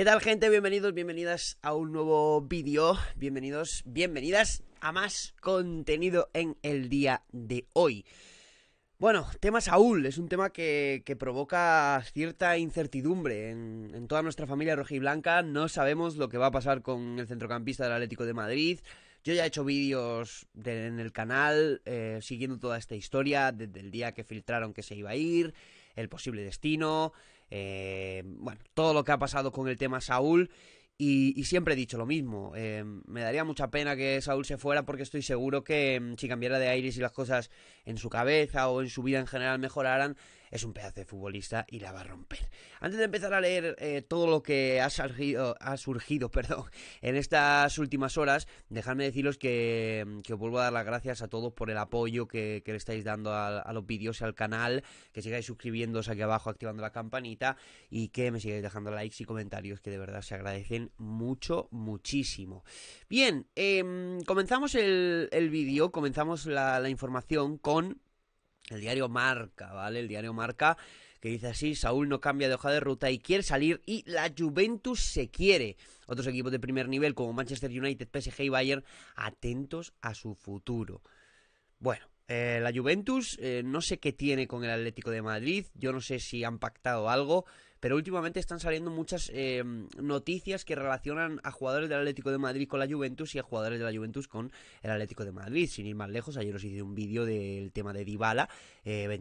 ¿Qué tal gente? Bienvenidos, bienvenidas a un nuevo vídeo, bienvenidos, bienvenidas a más contenido en el día de hoy. Bueno, tema Saúl, es un tema que, provoca cierta incertidumbre en, toda nuestra familia rojiblanca, no sabemos lo que va a pasar con el centrocampista del Atlético de Madrid. Yo ya he hecho vídeos en el canal eh, siguiendo toda esta historia, desde el día que filtraron que se iba a ir, el posible destino, eh, bueno, todo lo que ha pasado con el tema Saúl. Y, siempre he dicho lo mismo, eh, me daría mucha pena que Saúl se fuera porque estoy seguro que mm, si cambiara de aires y las cosas en su cabeza o en su vida en general mejoraran, es un pedazo de futbolista y la va a romper. Antes de empezar a leer eh, todo lo que ha surgido, ha surgido perdón, en estas últimas horas, dejadme deciros que, os vuelvo a dar las gracias a todos por el apoyo que, le estáis dando a, los vídeos y al canal, que sigáis suscribiéndoos aquí abajo, activando la campanita y que me sigáis dejando likes y comentarios que de verdad se agradecen mucho, muchísimo. Bien, em, comenzamos el, vídeo, comenzamos la, información con el diario Marca, ¿vale? El diario Marca que dice así, Saúl no cambia de hoja de ruta y quiere salir y la Juventus se quiere. Otros equipos de primer nivel como Manchester United, PSG y Bayern, atentos a su futuro. Bueno, eh, la Juventus eh, no sé qué tiene con el Atlético de Madrid, yo no sé si han pactado algo, pero últimamente están saliendo muchas eh, noticias que relacionan a jugadores del Atlético de Madrid con la Juventus y a jugadores de la Juventus con el Atlético de Madrid. Sin ir más lejos, ayer os hice un vídeo del tema de Dybala, eh,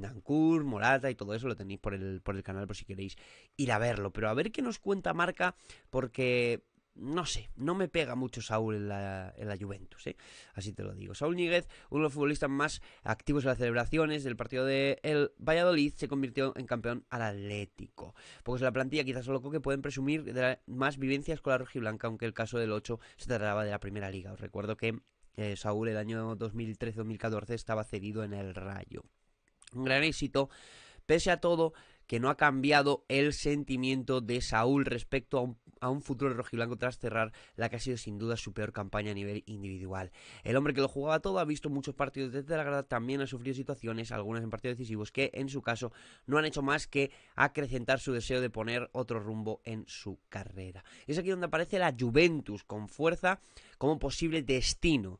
Morata y todo eso, lo tenéis por el, por el canal por si queréis ir a verlo. Pero a ver qué nos cuenta Marca, porque no sé, no me pega mucho Saúl en la, en la Juventus, ¿eh? así te lo digo. Saúl Níguez, uno de los futbolistas más activos en las celebraciones del partido de el Valladolid, se convirtió en campeón al Atlético. Porque es la plantilla, quizás loco, que pueden presumir de más vivencias con la rojiblanca, aunque el caso del 8 se trataba de la primera liga. Os recuerdo que eh, Saúl el año 2013-2014 estaba cedido en el Rayo. Un gran éxito, pese a todo que no ha cambiado el sentimiento de Saúl respecto a un, futuro de futuro rojiblanco tras cerrar la que ha sido sin duda su peor campaña a nivel individual. El hombre que lo jugaba todo ha visto muchos partidos desde la grada, también ha sufrido situaciones, algunas en partidos decisivos, que en su caso no han hecho más que acrecentar su deseo de poner otro rumbo en su carrera. Es aquí donde aparece la Juventus con fuerza como posible destino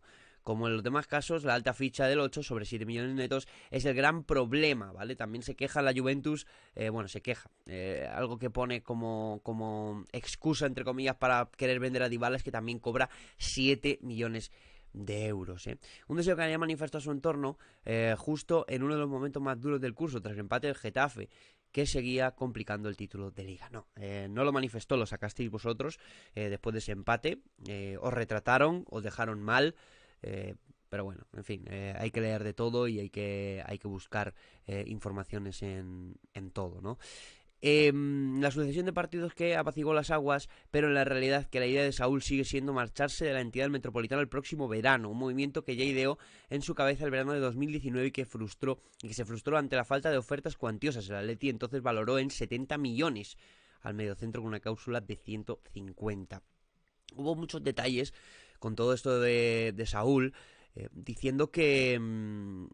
como en los demás casos, la alta ficha del 8 sobre 7 millones netos es el gran problema, ¿vale? También se queja la Juventus, eh, bueno, se queja. Eh, algo que pone como, como excusa, entre comillas, para querer vender a Dybala que también cobra 7 millones de euros. ¿eh? Un deseo que haya manifestado su entorno justo en uno de los momentos más duros del curso, tras el empate del Getafe, que seguía complicando el título de liga. No, no lo manifestó, lo sacasteis vosotros después de ese empate, os retrataron, os dejaron mal. Eh, pero bueno, en fin, eh, hay que leer de todo y hay que, hay que buscar eh, informaciones en, todo, ¿no? Em, la sucesión de partidos que apacigó las aguas, pero en la realidad que la idea de Saúl sigue siendo marcharse de la entidad metropolitana el próximo verano, un movimiento que ya ideó en su cabeza el verano de 2019 y que frustró y que se frustró ante la falta de ofertas cuantiosas. El Atleti entonces valoró en 70 millones al mediocentro con una cápsula de 150. Hubo muchos detalles con todo esto de, Saúl, eh, diciendo mm,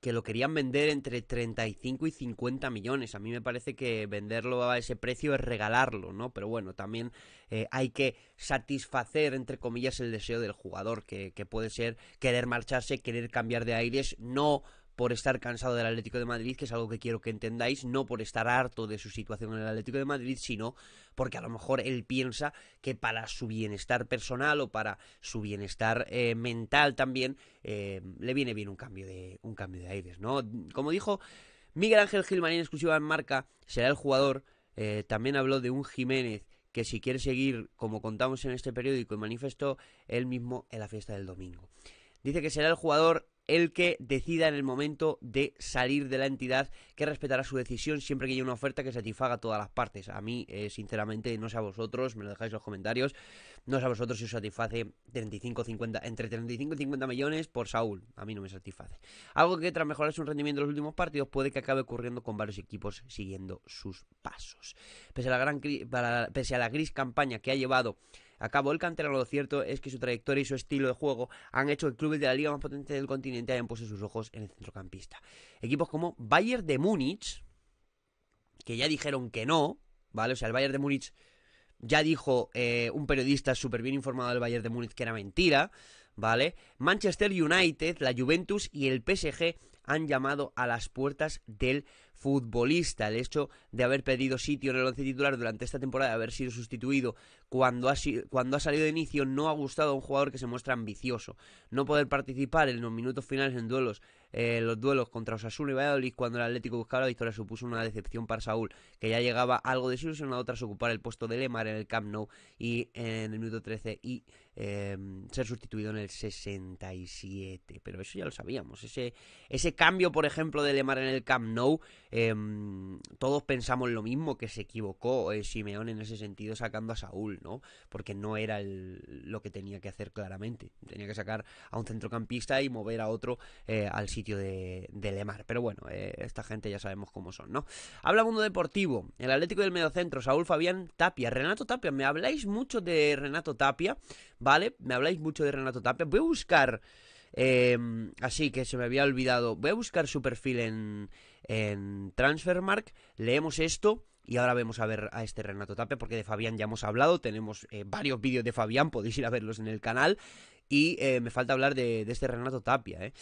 que, lo querían vender entre 35 y 50 millones. A mí me parece que venderlo a ese precio es regalarlo, ¿no? Pero bueno, también eh, hay que satisfacer, entre comillas, el deseo del jugador, que, que, puede ser querer marcharse, querer cambiar de aires, no por estar cansado del Atlético de Madrid, que es algo que quiero que entendáis, no por estar harto de su situación en el Atlético de Madrid, sino porque a lo mejor él piensa que para su bienestar personal o para su bienestar eh, mental también eh, le viene bien un cambio de un cambio de aires, ¿no? Como dijo Miguel Ángel Gilmarín, exclusiva en marca, será el jugador. Eh, también habló de un Jiménez que si quiere seguir como contamos en este periódico y manifestó él mismo en la fiesta del domingo. Dice que será el jugador el que decida en el momento de salir de la entidad, que respetará su decisión siempre que haya una oferta que satisfaga a todas las partes. A mí, eh, sinceramente, no sé a vosotros, me lo dejáis en los comentarios, no sé a vosotros si os satisface 35, 50, entre 35 y 50 millones por Saúl. A mí no me satisface. Algo que tras mejorar su rendimiento en los últimos partidos puede que acabe ocurriendo con varios equipos siguiendo sus pasos. Pese a la, gran, pese a la gris campaña que ha llevado acabó el cantero, Lo cierto es que su trayectoria y su estilo de juego han hecho que clubes de la liga más potente del continente hayan puesto sus ojos en el centrocampista. Equipos como Bayern de Múnich, que ya dijeron que no, ¿vale? O sea, el Bayern de Múnich ya dijo eh, un periodista súper bien informado del Bayern de Múnich que era mentira, ¿vale? Manchester United, la Juventus y el PSG han llamado a las puertas del futbolista. El hecho de haber pedido sitio en el once titular durante esta temporada, de haber sido sustituido cuando ha, cuando ha salido de inicio, no ha gustado a un jugador que se muestra ambicioso. No poder participar en los minutos finales en duelos, eh, los duelos contra Osasuna y Valladolid cuando el Atlético buscaba la victoria supuso una decepción para Saúl, que ya llegaba algo de desilusionado tras ocupar el puesto de Lemar en el Camp Nou y en el minuto 13 y em, ser sustituido en el 67. Pero eso ya lo sabíamos. Ese, ese cambio, por ejemplo, de Lemar en el Camp Nou Em, todos pensamos lo mismo que se equivocó eh, Simeón en ese sentido sacando a Saúl, ¿no? Porque no era lo que tenía que hacer claramente. Tenía que sacar a un centrocampista y mover a otro eh, al sitio de, de, Lemar. Pero bueno, eh, esta gente ya sabemos cómo son, ¿no? Habla Mundo Deportivo, el Atlético del Centro, Saúl Fabián Tapia, Renato Tapia. Me habláis mucho de Renato Tapia, ¿vale? Me habláis mucho de Renato Tapia. Voy a buscar. Em, así que se me había olvidado. Voy a buscar su perfil en, en Transfermark. Leemos esto y ahora vemos a ver a este Renato Tapia porque de Fabián ya hemos hablado, tenemos eh, varios vídeos de Fabián, podéis ir a verlos en el canal. Y eh, me falta hablar de, este Renato Tapia. Eh.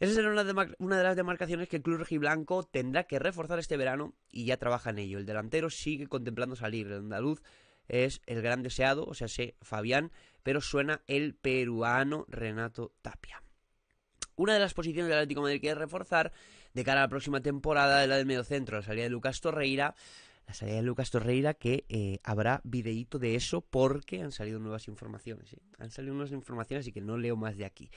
Esa será una de, las demarcaciones que el club rojiblanco tendrá que reforzar este verano y ya trabaja en ello. El delantero sigue contemplando salir. El andaluz es el gran deseado, o sea, sé Fabián, pero suena el peruano Renato Tapia. Una de las posiciones del Atlético de Madrid que reforzar de cara a la próxima temporada de la del mediocentro, la salida de Lucas Torreira. La salida de Lucas Torreira, que eh, habrá videíto de eso porque han salido nuevas informaciones. ¿eh? Han salido nuevas informaciones y que no leo más de aquí.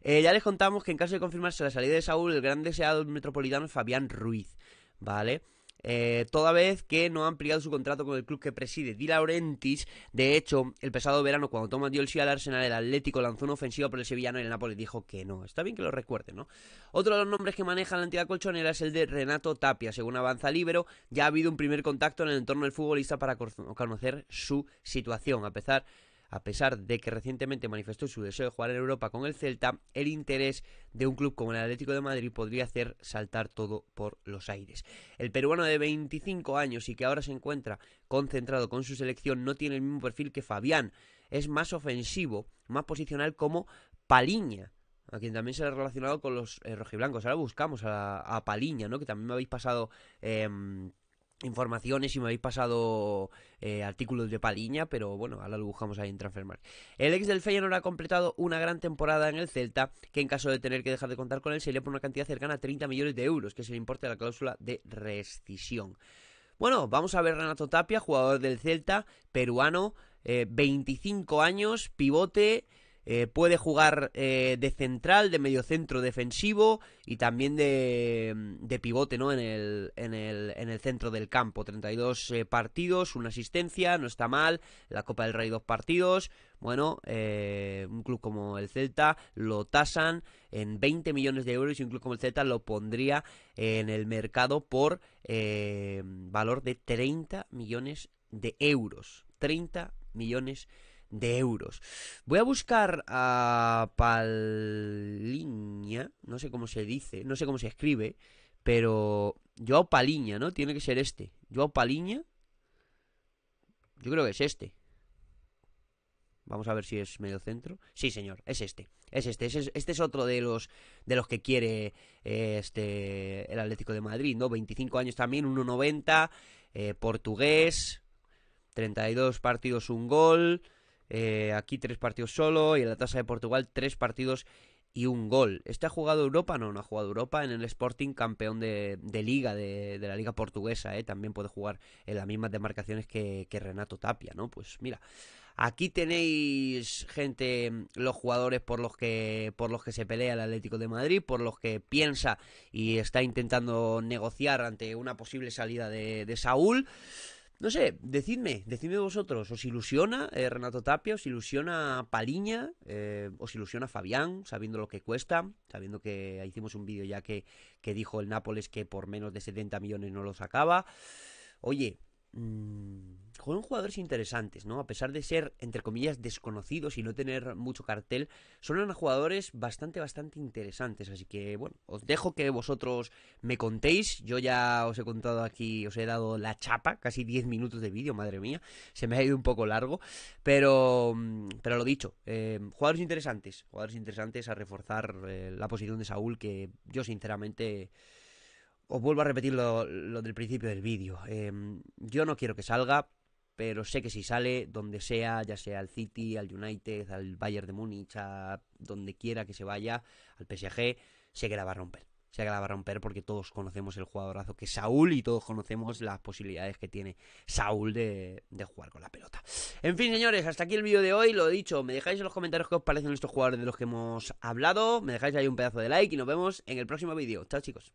Eh, ya les contamos que en caso de confirmarse la salida de Saúl, el gran deseado metropolitano Fabián Ruiz. ¿Vale? Eh, toda vez que no ha ampliado su contrato con el club que preside, Di Laurentiis. De hecho, el pasado verano, cuando Thomas dio el sí al Arsenal, el Atlético lanzó una ofensiva por el Sevillano y el Napoli dijo que no. Está bien que lo recuerden, ¿no? Otro de los nombres que maneja la entidad colchonera es el de Renato Tapia. Según avanza Libero, ya ha habido un primer contacto en el entorno del futbolista para conocer su situación, a pesar a pesar de que recientemente manifestó su deseo de jugar en Europa con el Celta, el interés de un club como el Atlético de Madrid podría hacer saltar todo por los aires. El peruano de 25 años y que ahora se encuentra concentrado con su selección no tiene el mismo perfil que Fabián, es más ofensivo, más posicional como Paliña, a quien también se le ha relacionado con los eh, rojiblancos. Ahora buscamos a, Paliña, ¿no? Que también me habéis pasado em, informaciones y me habéis pasado eh, artículos de Paliña, pero bueno, ahora lo buscamos ahí en Transfermarkt. El ex del Feyenoord ha completado una gran temporada en el Celta, que en caso de tener que dejar de contar con él sería por una cantidad cercana a 30 millones de euros, que es el importe de la cláusula de rescisión. Bueno, vamos a ver Renato Tapia, jugador del Celta, peruano, 25 eh, años, pivote, eh, puede jugar eh, de central, de medio centro defensivo y también mm, de, pivote ¿no? en, el, en, el, en el centro del campo. 32 eh, partidos, una asistencia, no está mal. La Copa del Rey, dos partidos. Bueno, un club como el Celta lo tasan en 20 millones de euros y un club como el Celta lo pondría en el mercado por valor de 30 millones de euros. 30 millones de de euros. Voy a buscar a Paliña, no sé cómo se dice, no sé cómo se escribe, pero Joao Paliña, ¿no? Tiene que ser este. Joao Paliña. Yo creo que es este. Vamos a ver si es medio centro. Sí, señor, es este. Es este. Es, este es otro de los de los que quiere este el Atlético de Madrid, ¿no? 25 años también, 1.90, eh, portugués, 32 partidos, un gol. Eh, aquí tres partidos solo y en la tasa de Portugal tres partidos y un gol. ¿Este ha jugado Europa? No, no ha jugado Europa. En el Sporting, campeón de, de liga, de, la liga portuguesa, ¿eh? también puede jugar en las mismas demarcaciones que, Renato Tapia, ¿no? Pues mira, aquí tenéis, gente, los jugadores por los, que, por los que se pelea el Atlético de Madrid, por los que piensa y está intentando negociar ante una posible salida de, de Saúl. No sé, decidme, decidme vosotros, ¿os ilusiona eh, Renato Tapia? ¿Os ilusiona Paliña? Eh, ¿Os ilusiona Fabián? Sabiendo lo que cuesta, sabiendo que hicimos un vídeo ya que, que dijo el Nápoles que por menos de 70 millones no lo sacaba. Oye, mmm, jugadores interesantes, ¿no? A pesar de ser, entre comillas, desconocidos y no tener mucho cartel, son jugadores bastante, bastante interesantes. Así que, bueno, os dejo que vosotros me contéis. Yo ya os he contado aquí, os he dado la chapa, casi 10 minutos de vídeo, madre mía. Se me ha ido un poco largo, pero, mm, pero lo dicho, eh, jugadores interesantes, jugadores interesantes a reforzar eh, la posición de Saúl, que yo sinceramente... Os vuelvo a repetir lo, del principio del vídeo. Em, yo no quiero que salga, pero sé que si sale, donde sea, ya sea al City, al United, al Bayern de Múnich, a donde quiera que se vaya, al PSG, sé que la va a romper. Sé que la va a romper porque todos conocemos el jugadorazo que es Saúl y todos conocemos las posibilidades que tiene Saúl de, jugar con la pelota. En fin, señores, hasta aquí el vídeo de hoy. Lo dicho, me dejáis en los comentarios qué os parecen estos jugadores de los que hemos hablado. Me dejáis ahí un pedazo de like y nos vemos en el próximo vídeo. Chao, chicos.